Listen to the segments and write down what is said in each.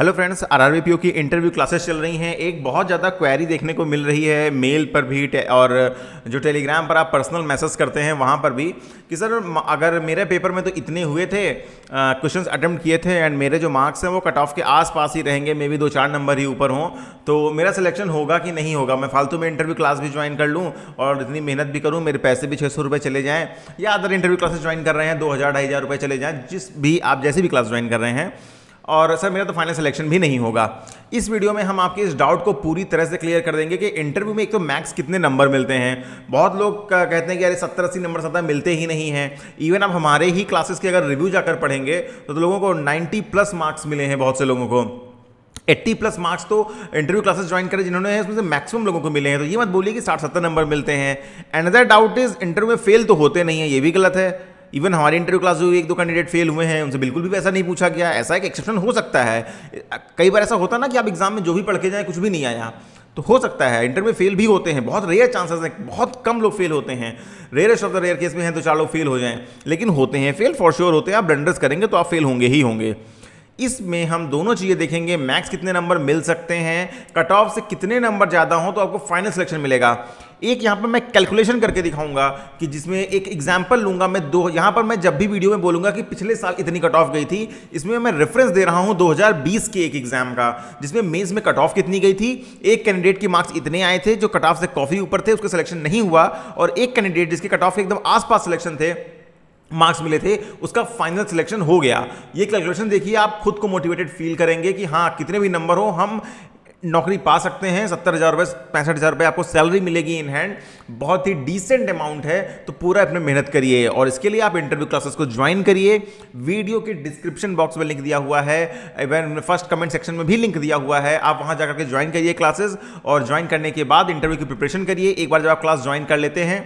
hello friends R की interview classes चल रही हैं एक बहुत ज़्यादा क्वेरी देखने को मिल रही है मेल पर भी और जो टेलीग्राम पर आप पर्सनल मैसेज करते हैं वहाँ पर भी कि सर अगर मेरे पेपर में तो इतने हुए थे क्वेश्चंस अटेम्प्ट किए थे एंड मेरे जो मार्क्स हैं वो कट ऑफ के आसपास ही रहेंगे मे बी दो चार नंबर ही ऊपर हों तो मेरा सिलेक्शन होगा कि नहीं होगा मैं फालतू में इंटरव्यू क्लास भी ज्वाइन कर लूँ और इतनी मेहनत भी करूँ मेरे पैसे भी छः सौ रुपये चले जाएँ या अदर इंटरव्यू क्लासेस ज्वाइन कर रहे हैं दो हज़ार ढाई हज़ार रुपये चले जाएँ जिस भी आप जैसे भी क्लास ज्वाइन कर रहे हैं और सर मेरा तो फाइनल सिलेक्शन भी नहीं होगा इस वीडियो में हम आपके इस डाउट को पूरी तरह से क्लियर कर देंगे कि इंटरव्यू में एक तो मैक्स कितने नंबर मिलते हैं बहुत लोग कहते हैं कि अरे सत्तर अस्सी नंबर सदा मिलते ही नहीं हैं इवन आप हमारे ही क्लासेस के अगर रिव्यू जाकर पढ़ेंगे तो, तो लोगों को नाइन्टी प्लस मार्क्स मिले हैं बहुत से लोगों को 80 प्लस मार्क्स तो इंटरव्यू क्लासेस ज्वाइन करें जिन्होंने उसमें से मैक्सिमम लोगों को मिले हैं तो ये मत बोलिए कि साठ सत्तर नंबर मिलते हैं एनदर डाउट इज इंटरव्यू में फेल तो होते नहीं है ये भी गलत है इवन हमारे इंटरव्यू क्लास जो एक दो कैंडिडेट फेल हुए हैं उनसे बिल्कुल भी वैसा नहीं पूछा गया ऐसा एक एक्सेप्शन हो सकता है कई बार ऐसा होता है ना कि आप एग्जाम में जो भी पढ़ के जाएँ कुछ भी नहीं आया तो हो सकता है इंटरव्यू में फेल भी होते हैं बहुत रेयर चांसेस हैं बहुत कम लोग फेल होते हैं rare of the rare case में हैं तो चार लोग फेल हो जाएं लेकिन होते हैं फेल फॉर श्योर होते हैं आप ब्लंडर्स करेंगे तो आप फेल होंगे ही होंगे इसमें हम दोनों चीज़ें देखेंगे मैक्स कितने नंबर मिल सकते हैं कट ऑफ से कितने नंबर ज़्यादा हो तो आपको फाइनल सिलेक्शन मिलेगा एक यहां पर मैं कैलकुलेशन करके दिखाऊंगा कि जिसमें एक एग्जाम्पल लूंगा मैं दो यहां पर मैं जब भी वीडियो में बोलूंगा कि पिछले साल इतनी कट ऑफ गई थी इसमें मैं रेफरेंस दे रहा हूं 2020 के एक एग्जाम का जिसमें मेंस में कट ऑफ कितनी गई थी एक कैंडिडेट के मार्क्स इतने आए थे जो कट ऑफ से काफ़ी ऊपर थे उसका सिलेक्शन नहीं हुआ और एक कैंडिडेट जिसके कट ऑफ के एकदम आसपास सिलेक्शन थे मार्क्स मिले थे उसका फाइनल सिलेक्शन हो गया ये कैलकुलेशन देखिए आप खुद को मोटिवेटेड फील करेंगे कि हाँ कितने भी नंबर हो हम नौकरी पा सकते हैं सत्तर हज़ार रुपये पैंसठ हज़ार रुपये आपको सैलरी मिलेगी इन हैंड बहुत ही डिसेंट अमाउंट है तो पूरा अपने मेहनत करिए और इसके लिए आप इंटरव्यू क्लासेस को ज्वाइन करिए वीडियो के डिस्क्रिप्शन बॉक्स में लिंक दिया हुआ है इवन फर्स्ट कमेंट सेक्शन में भी लिंक दिया हुआ है आप वहाँ जाकर के ज्वाइन करिए क्लासेस और ज्वाइन करने के बाद इंटरव्यू की प्रिपरेशन करिए एक बार जब आप क्लास ज्वाइन कर लेते हैं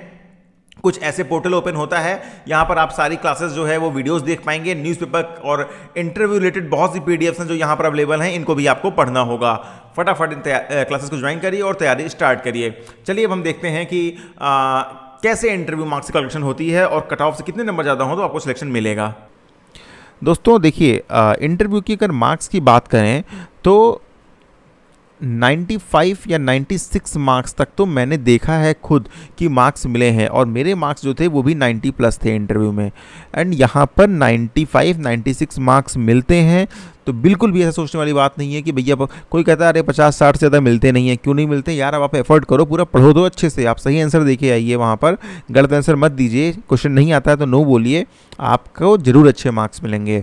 कुछ ऐसे पोर्टल ओपन होता है यहाँ पर आप सारी क्लासेस जो है वो वीडियोस देख पाएंगे न्यूज़पेपर और इंटरव्यू रिलेटेड बहुत सी पी हैं जो यहाँ पर अवेलेबल हैं इनको भी आपको पढ़ना होगा फटाफट इन क्लासेस को ज्वाइन करिए और तैयारी स्टार्ट करिए चलिए अब हम देखते हैं कि आ, कैसे इंटरव्यू मार्क्स की कलेक्शन होती है और कट ऑफ से कितने नंबर ज़्यादा हों तो आपको सिलेक्शन मिलेगा दोस्तों देखिए इंटरव्यू की अगर मार्क्स की बात करें तो 95 या 96 मार्क्स तक तो मैंने देखा है खुद कि मार्क्स मिले हैं और मेरे मार्क्स जो थे वो भी 90 प्लस थे इंटरव्यू में एंड यहाँ पर 95 96 मार्क्स मिलते हैं तो बिल्कुल भी ऐसा सोचने वाली बात नहीं है कि भैया कोई कहता है अरे पचास साठ से ज़्यादा मिलते नहीं हैं क्यों नहीं मिलते यार अब आप एफर्ट करो पूरा पढ़ो दो अच्छे से आप सही आंसर देखे आइए वहाँ पर गलत आंसर मत दीजिए क्वेश्चन नहीं आता है तो नो बोलिए आपको ज़रूर अच्छे मार्क्स मिलेंगे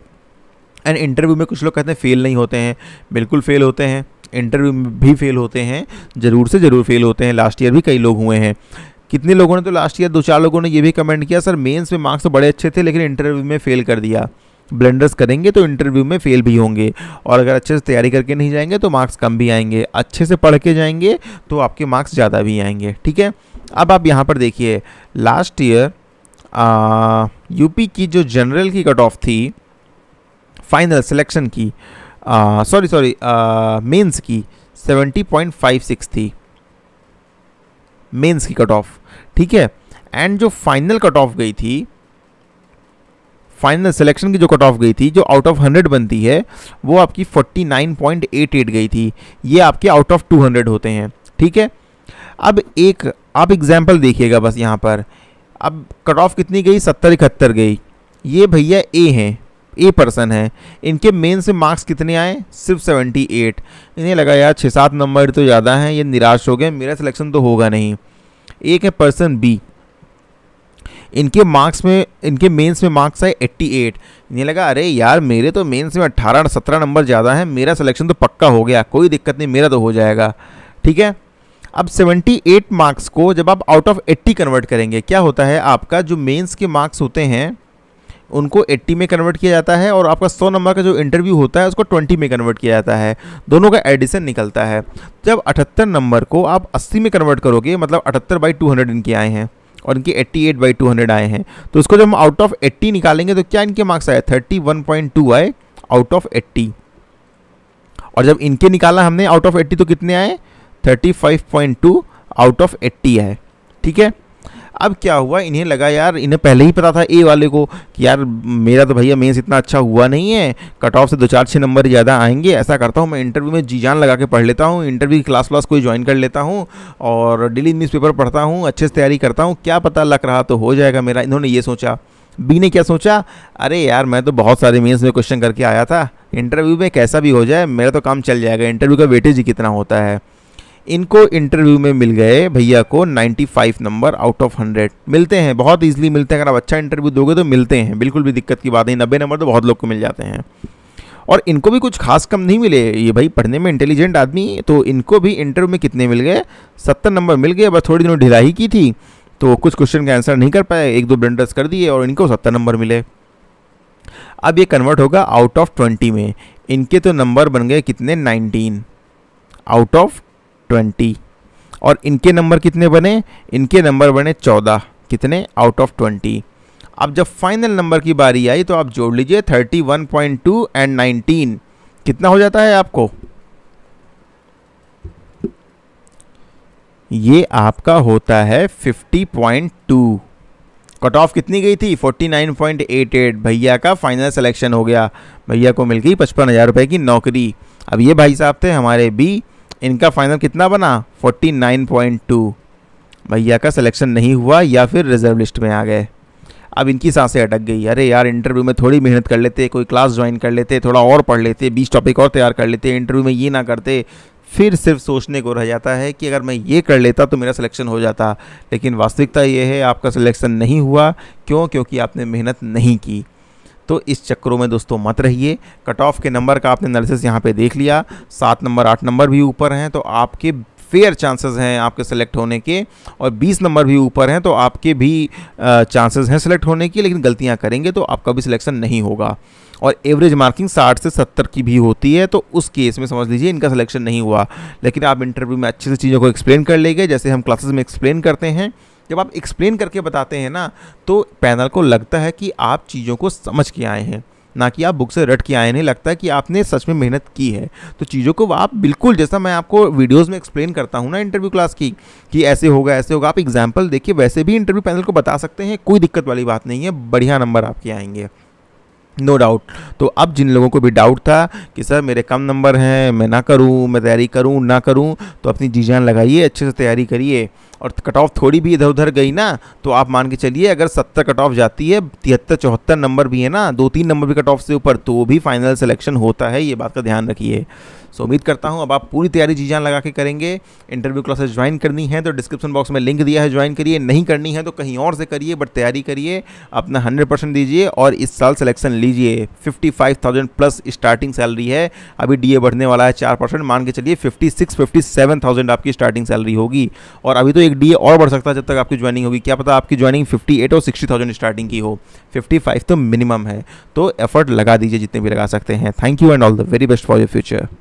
एंड इंटरव्यू में कुछ लोग कहते हैं फेल नहीं होते हैं बिल्कुल फेल होते हैं इंटरव्यू में भी फेल होते हैं ज़रूर से ज़रूर फेल होते हैं लास्ट ईयर भी कई लोग हुए हैं कितने लोगों ने तो लास्ट ईयर दो चार लोगों ने ये भी कमेंट किया सर मेंस में मार्क्स तो बड़े अच्छे थे लेकिन इंटरव्यू में फ़ेल कर दिया ब्लेंडर्स करेंगे तो इंटरव्यू में फेल भी होंगे और अगर अच्छे से तैयारी करके नहीं जाएंगे तो मार्क्स कम भी आएंगे अच्छे से पढ़ के जाएंगे तो आपके मार्क्स ज़्यादा भी आएंगे ठीक है अब आप यहाँ पर देखिए लास्ट ईयर यूपी की जो जनरल की कट ऑफ थी फाइनल सिलेक्शन की सॉरी सॉरी मेंस की 70.56 थी मेंस की कट ऑफ ठीक है एंड जो फाइनल कट ऑफ गई थी फाइनल सिलेक्शन की जो कट ऑफ गई थी जो आउट ऑफ हंड्रेड बनती है वो आपकी forty nine point eight eight गई थी ये आपके आउट ऑफ टू हंड्रेड होते हैं ठीक है अब एक आप एग्जाम्पल देखिएगा बस यहाँ पर अब कट ऑफ कितनी गई सत्तर इकहत्तर गई ये भैया ए हैं ए पर्सन हैं इनके मेन से मार्क्स कितने आए सिर्फ सेवेंटी एट इन्हें लगा यार छः सात नंबर तो ज़्यादा हैं ये निराश हो गए मेरा सिलेक्शन तो होगा नहीं एक है पर्सन बी इनके मार्क्स में इनके मेंस में मार्क्स आए 88 इन्हें लगा अरे यार मेरे तो मेंस में 18 17 नंबर ज़्यादा हैं मेरा सिलेक्शन तो पक्का हो गया कोई दिक्कत नहीं मेरा तो हो जाएगा ठीक है अब 78 मार्क्स को जब आप आउट ऑफ 80 कन्वर्ट करेंगे क्या होता है आपका जो मेंस के मार्क्स होते हैं उनको 80 में कन्वर्ट किया जाता है और आपका 100 नंबर का जो इंटरव्यू होता है उसको 20 में कन्वर्ट किया जाता है दोनों का एडिशन निकलता है जब 78 नंबर को आप 80 में कन्वर्ट करोगे मतलब 78 बाई टू इनके आए हैं और इनके 88 एट बाई टू आए हैं तो इसको जब हम आउट ऑफ 80 निकालेंगे तो क्या इनके मार्क्स आए थर्टी आए आउट ऑफ एट्टी और जब इनके निकाला हमने आउट ऑफ एट्टी तो कितने आए थर्टी आउट ऑफ एट्टी आए ठीक है अब क्या हुआ इन्हें लगा यार इन्हें पहले ही पता था ए वाले को कि यार मेरा तो भैया मेंस इतना अच्छा हुआ नहीं है कट ऑफ से दो चार छः नंबर ज़्यादा आएंगे ऐसा करता हूँ मैं इंटरव्यू में जी जान लगा के पढ़ लेता हूँ इंटरव्यू की क्लास व्लास कोई ज्वाइन कर लेता हूँ और डेली न्यूज़पेपर पढ़ता हूँ अच्छे से तैयारी करता हूँ क्या पता लग रहा तो हो जाएगा मेरा इन्होंने ये सोचा बी ने क्या सोचा अरे यार मैं तो बहुत सारे मेंस में क्वेश्चन करके आया था इंटरव्यू में कैसा भी हो जाए मेरा तो काम चल जाएगा इंटरव्यू का वेटेज ही कितना होता है इनको इंटरव्यू में मिल गए भैया को 95 नंबर आउट ऑफ 100 मिलते हैं बहुत ईजिली मिलते हैं अगर आप अच्छा इंटरव्यू दोगे तो मिलते हैं बिल्कुल भी दिक्कत की बात नहीं नब्बे नंबर तो बहुत लोग को मिल जाते हैं और इनको भी कुछ खास कम नहीं मिले ये भाई पढ़ने में इंटेलिजेंट आदमी तो इनको भी इंटरव्यू में कितने मिल गए सत्तर नंबर मिल गए बस थोड़ी दिनों ढिलाई की थी तो कुछ क्वेश्चन का आंसर नहीं कर पाए एक दो ब्लेंडर्स कर दिए और इनको सत्तर नंबर मिले अब ये कन्वर्ट होगा आउट ऑफ ट्वेंटी में इनके तो नंबर बन गए कितने नाइनटीन आउट ऑफ ट्वेंटी और इनके नंबर कितने बने इनके नंबर बने चौदह कितने आउट ऑफ ट्वेंटी अब जब फाइनल नंबर की बारी आई तो आप जोड़ लीजिए thirty one point two and nineteen कितना हो जाता है आपको ये आपका होता है fifty point two cut off कितनी गई थी forty nine point eight eight भैया का फाइनल सिलेक्शन हो गया भैया को मिल गई पचपन हज़ार रुपये की नौकरी अब ये भाई साहब थे हमारे बी इनका फाइनल कितना बना 49.2 भैया का सिलेक्शन नहीं हुआ या फिर रिजर्व लिस्ट में आ गए अब इनकी सांसें अटक गई अरे यार इंटरव्यू में थोड़ी मेहनत कर लेते कोई क्लास ज्वाइन कर लेते थोड़ा और पढ़ लेते बीस टॉपिक और तैयार कर लेते इंटरव्यू में ये ना करते फिर सिर्फ सोचने को रह जाता है कि अगर मैं ये कर लेता तो मेरा सिलेक्शन हो जाता लेकिन वास्तविकता ये है आपका सिलेक्शन नहीं हुआ क्यों क्योंकि आपने मेहनत नहीं की तो इस चक्रों में दोस्तों मत रहिए कट ऑफ के नंबर का आपने एनालिसिस यहाँ पे देख लिया सात नंबर आठ नंबर भी ऊपर हैं तो आपके फेयर चांसेस हैं आपके सेलेक्ट होने के और 20 नंबर भी ऊपर हैं तो आपके भी चांसेस हैं सेलेक्ट होने की लेकिन गलतियां करेंगे तो आपका भी सिलेक्शन नहीं होगा और एवरेज मार्किंग 60 से 70 की भी होती है तो उस केस में समझ लीजिए इनका सिलेक्शन नहीं हुआ लेकिन आप इंटरव्यू में अच्छे से चीज़ों को एक्सप्लेन कर लेंगे जैसे हम क्लासेस में एक्सप्लेन करते हैं जब आप एक्सप्लेन करके बताते हैं ना तो पैनल को लगता है कि आप चीज़ों को समझ के आए हैं ना कि आप बुक से रट के आए नहीं लगता है कि आपने सच में मेहनत की है तो चीज़ों को आप बिल्कुल जैसा मैं आपको वीडियोस में एक्सप्लेन करता हूँ ना इंटरव्यू क्लास की कि ऐसे होगा ऐसे होगा आप एग्जांपल देखिए वैसे भी इंटरव्यू पैनल को बता सकते हैं कोई दिक्कत वाली बात नहीं है बढ़िया नंबर आपके आएंगे नो no डाउट तो अब जिन लोगों को भी डाउट था कि सर मेरे कम नंबर हैं मैं ना करूँ मैं तैयारी करूँ ना करूँ तो अपनी जी जान लगाइए अच्छे से तैयारी करिए और कट ऑफ थोड़ी भी इधर उधर गई ना तो आप मान के चलिए अगर सत्तर कट ऑफ जाती है तिहत्तर चौहत्तर नंबर भी है ना दो तीन नंबर भी कट ऑफ से ऊपर तो भी फाइनल सिलेक्शन होता है ये बात का ध्यान रखिए सो उम्मीद करता हूँ अब आप पूरी तैयारी जी जान लगा के करेंगे इंटरव्यू क्लासेस ज्वाइन करनी है तो डिस्क्रिप्शन बॉक्स में लिंक दिया है ज्वाइन करिए नहीं करनी है तो कहीं और से करिए बट तैयारी करिए अपना हंड्रेड परसेंट दीजिए और इस साल सिलेक्शन लीजिए fifty five thousand plus starting salary है अभी डी बढ़ने वाला है चार परसेंट मान के चलिए fifty six fifty seven thousand आपकी स्टार्टिंग सैलरी होगी और अभी तो एक एक डी और बढ़ सकता है जब तक आपकी ज्वाइनिंग होगी क्या पता आपकी ज्वाइनिंग 58 और 60,000 स्टार्टिंग की हो 55 तो मिनिमम है तो एफर्ट लगा दीजिए जितने भी लगा सकते हैं thank you and all the very best for your future